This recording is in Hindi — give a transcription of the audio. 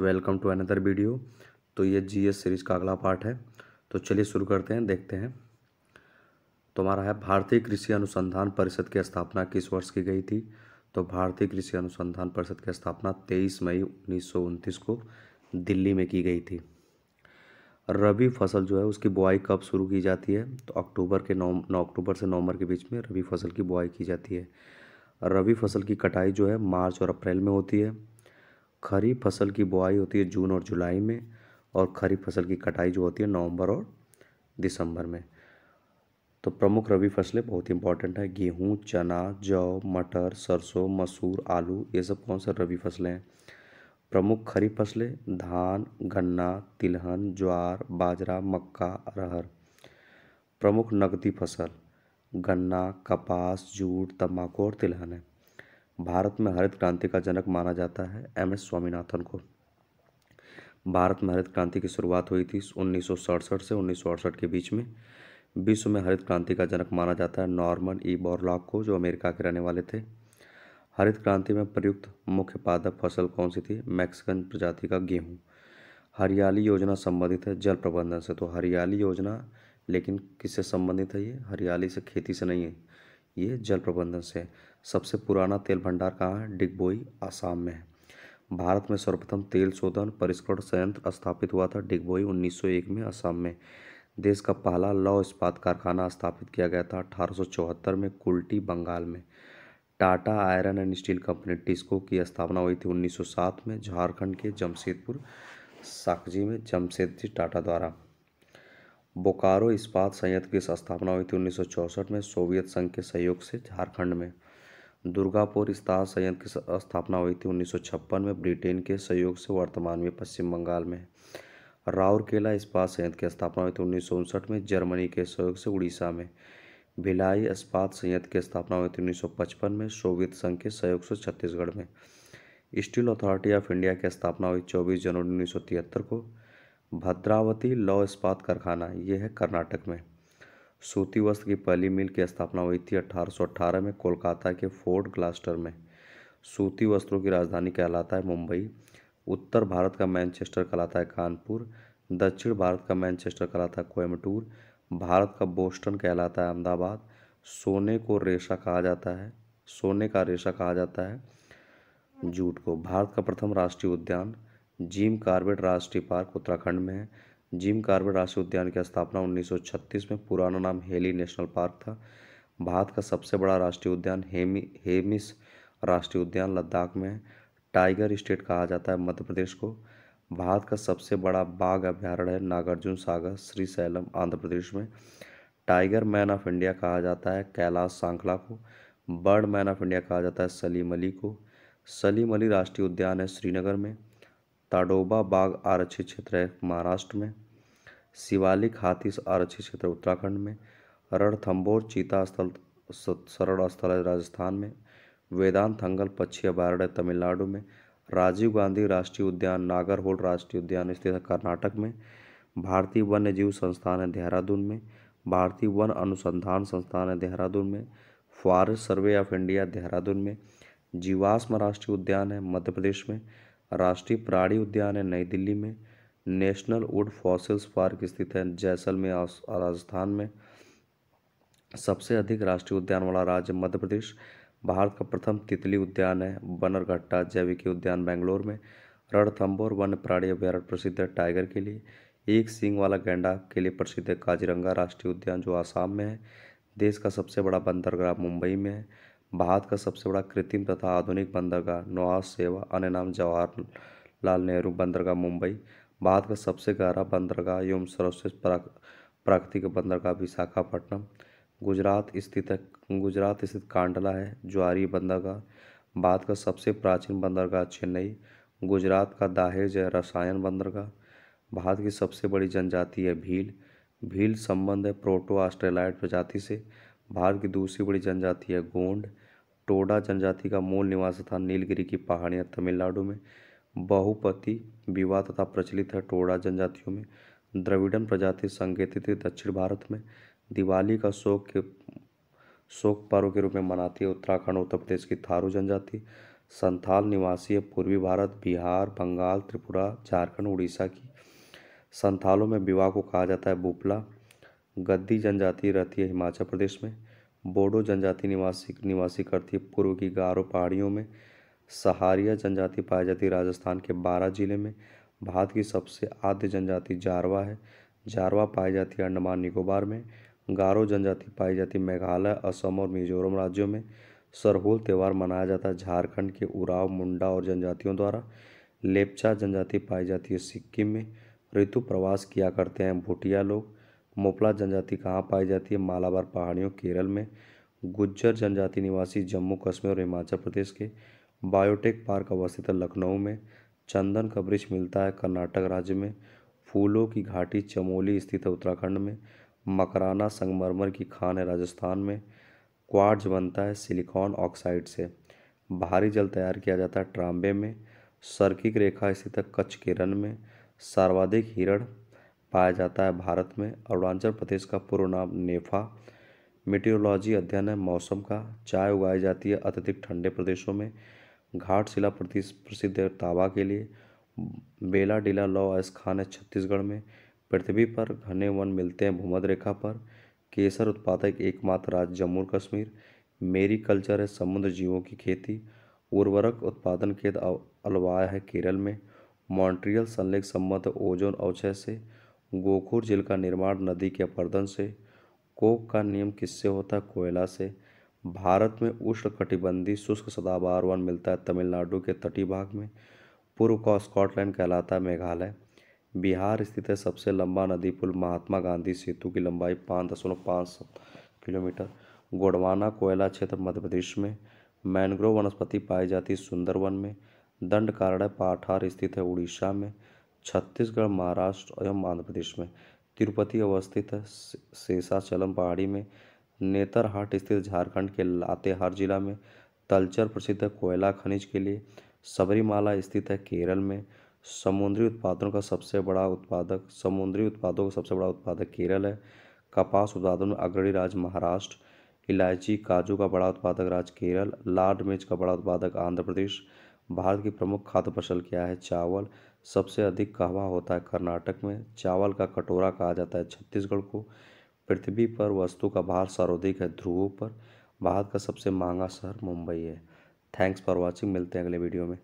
वेलकम टू अनदर वीडियो तो ये जीएस सीरीज का अगला पार्ट है तो चलिए शुरू करते हैं देखते हैं तो हमारा है भारतीय कृषि अनुसंधान परिषद की स्थापना किस वर्ष की गई थी तो भारतीय कृषि अनुसंधान परिषद की स्थापना 23 मई उन्नीस को दिल्ली में की गई थी रबी फसल जो है उसकी बुआई कब शुरू की जाती है तो अक्टूबर के नौ नौ अक्टूबर से नवंबर के बीच में रबी फसल की बुआई की जाती है रबी फसल की कटाई जो है मार्च और अप्रैल में होती है खरीफ फसल की बुआई होती है जून और जुलाई में और खरीफ फसल की कटाई जो होती है नवंबर और दिसंबर में तो प्रमुख रबी फसलें बहुत इंपॉर्टेंट है गेहूँ चना जौ मटर सरसों मसूर आलू ये सब कौन सा रबी फसलें हैं प्रमुख खरीफ फसलें धान गन्ना तिलहन ज्वार बाजरा मक्का अरहर प्रमुख नकदी फसल गन्ना कपास जूट तम्बाकू और तिलहन है भारत में हरित क्रांति का जनक माना जाता है एम एस स्वामीनाथन को भारत में हरित क्रांति की शुरुआत हुई थी उन्नीस से उन्नीस के बीच में विश्व में हरित क्रांति का जनक माना जाता है नॉर्मन ई बॉरलॉक को जो अमेरिका के रहने वाले थे हरित क्रांति में प्रयुक्त मुख्य पादप फसल कौन सी थी मैक्सिकन प्रजाति का गेहूँ हरियाली योजना संबंधित है जल प्रबंधन से तो हरियाली योजना लेकिन किससे संबंधित है ये हरियाली से खेती से नहीं है ये जल प्रबंधन से है सबसे पुराना तेल भंडार कहाँ है डिगबोई आसाम में है भारत में सर्वप्रथम तेल शोधन परिष्करण संयंत्र स्थापित हुआ था डिगबोई 1901 में असम में देश का पहला लौ इस्पात कारखाना स्थापित किया गया था अठारह में कुल्टी बंगाल में Tata iron and steel company TISCO की स्थापना हुई थी 1907 में झारखंड के जमशेदपुर साकजी में जमशेद जी टाटा द्वारा बोकारो इस्पात संयंत्र की स्थापना हुई थी उन्नीस में सोवियत संघ के सहयोग से झारखंड में दुर्गापुर इस्पात संयंत्र की स्थापना हुई थी 1956 में ब्रिटेन के सहयोग से वर्तमान में पश्चिम बंगाल में राउरकेला इस्पात संयंत्र की स्थापना हुई थी उन्नीस में जर्मनी के सहयोग से उड़ीसा में भिलाई इस्पात संयंत्र की स्थापना हुई थी उन्नीस में सोवियत संघ के सहयोग से छत्तीसगढ़ में स्टील अथॉरिटी ऑफ इंडिया की स्थापना हुई 24 जनवरी उन्नीस को भद्रावती लौ इस्पात कारखाना ये है कर्नाटक में सूती वस्त्र की पहली मिल की स्थापना हुई थी 1818 में कोलकाता के फोर्ट ग्लास्टर में सूती वस्त्रों की राजधानी कहलाता है मुंबई उत्तर भारत का मैनचेस्टर कहलाता है कानपुर दक्षिण भारत का मैनचेस्टर कहलाता है कोयम्बटूर भारत का बोस्टन कहलाता है अहमदाबाद सोने को रेशा कहा जाता है सोने का रेशा कहा जाता है जूट को भारत का प्रथम राष्ट्रीय उद्यान जिम कार्बेट राष्ट्रीय पार्क उत्तराखंड में है जिम कार्बेट राष्ट्रीय उद्यान की स्थापना 1936 में पुराना नाम हेली नेशनल पार्क था भारत का सबसे बड़ा राष्ट्रीय उद्यान हेमी हेमिस राष्ट्रीय उद्यान लद्दाख में है टाइगर स्टेट कहा जाता है मध्य प्रदेश को भारत का सबसे बड़ा बाघ अभ्यारण्य है नागार्जुन सागर श्री सैलम आंध्र प्रदेश में टाइगर मैन ऑफ इंडिया कहा जाता है कैलाश सांखला को बर्ड मैन ऑफ इंडिया कहा जाता है सलीम अली को सलीम अली राष्ट्रीय उद्यान है श्रीनगर में ताडोबा बाग आरक्षित क्षेत्र है महाराष्ट्र में शिवालिक हाथी आरक्षित क्षेत्र उत्तराखंड में रणथम्बोर चीता स्थल सरण स्थल है राजस्थान में वेदांत थंगल पक्षी अभ्यारण्य तमिलनाडु में राजीव गांधी राष्ट्रीय उद्यान नागरहोल राष्ट्रीय उद्यान स्थित है कर्नाटक में भारतीय वन्य जीव संस्थान है देहरादून में भारतीय वन अनुसंधान संस्थान है देहरादून में forest survey of India Dehradun में जीवाश्म राष्ट्रीय उद्यान है मध्य प्रदेश में राष्ट्रीय प्राणी उद्यान है नई दिल्ली में नेशनल वुड फॉसिल्स पार्क स्थित है जैसलमेर राजस्थान में सबसे अधिक राष्ट्रीय उद्यान वाला राज्य मध्य प्रदेश भारत का प्रथम तितली उद्यान है बनरघट्टा जैविक उद्यान बेंगलोर में रणथम्बोर वन्य प्राणी अभ्यारण्य प्रसिद्ध है टाइगर के लिए एक सिंह वाला गेंडा के लिए प्रसिद्ध है काजीरंगा राष्ट्रीय उद्यान जो आसाम में है देश का सबसे बड़ा बंदरगाह मुंबई में है भारत का सबसे बड़ा कृत्रिम तथा आधुनिक बंदरगाह नवाज सेवा अन्य नाम जवाहरलाल नेहरू बंदरगाह मुंबई भारत का सबसे गहरा बंदरगाह एवं सर्वश्रेष्ठ प्राकृतिक बंदरगाह विशाखापट्टनम गुजरात स्थित गुजरात स्थित कांडला है ज्वारी बंदरगाह भारत का सबसे प्राचीन बंदरगाह चेन्नई गुजरात का दाहेज है रसायन बंदरगाह भारत की सबसे बड़ी जनजाति है भील भील संबंध है प्रोटो ऑस्ट्रेलाइट प्रजाति से भारत की दूसरी बड़ी जनजाति है गोंड टोडा जनजाति का मूल निवास स्थान नीलगिरी की पहाड़ियाँ तमिलनाडु में बहुपति विवाह तथा प्रचलित है टोडा जनजातियों में द्रविड़न प्रजाति संकेतित दक्षिण भारत में दिवाली का शोक के शोक पर्व के रूप में मनाती है उत्तराखंड उत्तर प्रदेश की थारू जनजाति संथाल निवासी है पूर्वी भारत बिहार बंगाल त्रिपुरा झारखंड उड़ीसा की संथालों में विवाह को कहा जाता है बुपला गद्दी जनजाति रहती है हिमाचल प्रदेश में बोडो जनजाति निवासी निवासी करती है पूर्व की गारो पहाड़ियों में सहारिया जनजाति पाई जाती राजस्थान के बारह जिले में भारत की सबसे आद्य जनजाति जारवा है जारवा पाई जाती है अंडमान निकोबार में गारो जनजाति पाई जाती मेघालय असम और मिजोरम राज्यों में सरहोल त्यौहार मनाया जाता है झारखंड के उराव मुंडा और जनजातियों द्वारा लेपचा जनजाति पाई जाती है सिक्किम में ऋतु प्रवास किया करते हैं भूटिया लोग मोपला जनजाति कहाँ पाई जाती है मालाबार पहाड़ियों केरल में गुज्जर जनजाति निवासी जम्मू कश्मीर और हिमाचल प्रदेश के बायोटेक पार्क अवस्थित है लखनऊ में चंदन का वृक्ष मिलता है कर्नाटक राज्य में फूलों की घाटी चमोली स्थित है उत्तराखंड में मकराना संगमरमर की खान है राजस्थान में क्वार्ट्ज बनता है सिलिकॉन ऑक्साइड से भारी जल तैयार किया जाता है ट्राम्बे में सर्किक रेखा स्थित है कच्छ किरण में सर्वाधिक हिरण पाया जाता है भारत में अरुणाचल प्रदेश का पूर्व नाम नेफा मेटेरोलॉजी अध्ययन है मौसम का चाय उगाई जाती है अत्यधिक ठंडे प्रदेशों में घाट शिला प्रदेश प्रसिद्ध है तावा के लिए बेला डीला लौ खान है छत्तीसगढ़ में पृथ्वी पर घने वन मिलते हैं भूमध रेखा पर केसर उत्पादक एकमात्र राज्य जम्मू कश्मीर मेरी कल्चर है समुद्र जीवों की खेती उर्वरक उत्पादन के अलवाया है केरल में मॉन्ट्रियल संलेख संबंध ओजोन अवशय से गोखूर झील का निर्माण नदी के अपर्दन से कोक का नियम किससे होता है कोयला से भारत में उष्ण कटिबंधी शुष्क सदाबहार वन मिलता है तमिलनाडु के तटीय भाग में पूर्व का स्कॉटलैंड कहलाता है मेघालय बिहार स्थित है सबसे लंबा नदी पुल महात्मा गांधी सेतु की लंबाई पाँच दशमलव पाँच किलोमीटर गोडवाना कोयला क्षेत्र मध्य प्रदेश में मैनग्रोव वनस्पति पाई जाती सुंदरवन में दंड कारण पाठार स्थित है उड़ीसा में छत्तीसगढ़ महाराष्ट्र एवं आंध्र प्रदेश में तिरुपति अवस्थित है शेषाचलम पहाड़ी में नेतरहाट स्थित झारखंड के लातेहार जिला में तलचर प्रसिद्ध है कोयला खनिज के लिए सबरीमाला स्थित है केरल में समुद्री उत्पादों का सबसे बड़ा उत्पादक समुद्री उत्पादों का सबसे बड़ा उत्पादक केरल है कपास उत्पादन में अग्रणी राज्य महाराष्ट्र इलायची काजू का बड़ा उत्पादक राज्य केरल लाड मिर्च का बड़ा उत्पादक आंध्र प्रदेश भारत की प्रमुख खाद्य फसल क्या है चावल सबसे अधिक कहवा होता है कर्नाटक में चावल का कटोरा कहा जाता है छत्तीसगढ़ को पृथ्वी पर वस्तु का भार सर्वाधिक है ध्रुवों पर भारत का सबसे महंगा शहर मुंबई है थैंक्स फॉर वॉचिंग मिलते हैं अगले वीडियो में